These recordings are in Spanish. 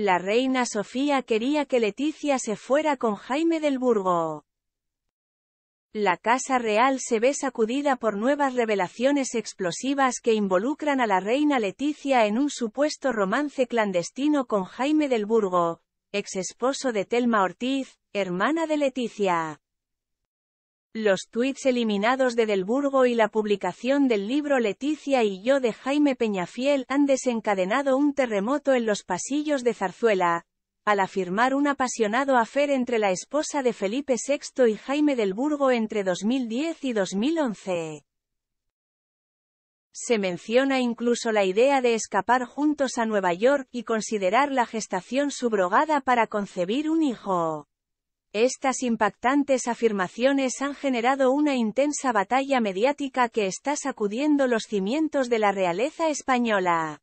La reina Sofía quería que Leticia se fuera con Jaime del Burgo. La Casa Real se ve sacudida por nuevas revelaciones explosivas que involucran a la reina Leticia en un supuesto romance clandestino con Jaime del Burgo, ex esposo de Telma Ortiz, hermana de Leticia. Los tuits eliminados de Delburgo y la publicación del libro Leticia y yo de Jaime Peñafiel han desencadenado un terremoto en los pasillos de Zarzuela, al afirmar un apasionado afer entre la esposa de Felipe VI y Jaime Delburgo entre 2010 y 2011. Se menciona incluso la idea de escapar juntos a Nueva York y considerar la gestación subrogada para concebir un hijo. Estas impactantes afirmaciones han generado una intensa batalla mediática que está sacudiendo los cimientos de la realeza española.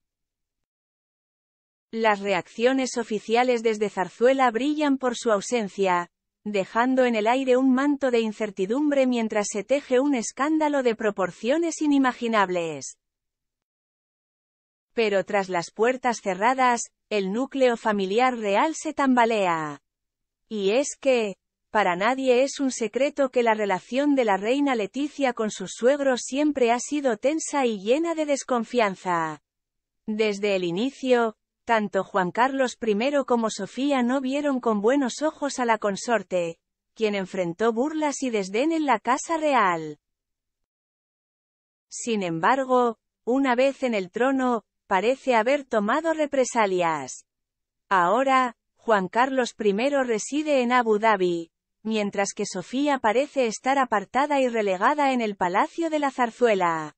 Las reacciones oficiales desde Zarzuela brillan por su ausencia, dejando en el aire un manto de incertidumbre mientras se teje un escándalo de proporciones inimaginables. Pero tras las puertas cerradas, el núcleo familiar real se tambalea. Y es que, para nadie es un secreto que la relación de la reina Leticia con sus suegros siempre ha sido tensa y llena de desconfianza. Desde el inicio, tanto Juan Carlos I como Sofía no vieron con buenos ojos a la consorte, quien enfrentó burlas y desdén en la Casa Real. Sin embargo, una vez en el trono, parece haber tomado represalias. Ahora, Juan Carlos I reside en Abu Dhabi, mientras que Sofía parece estar apartada y relegada en el Palacio de la Zarzuela.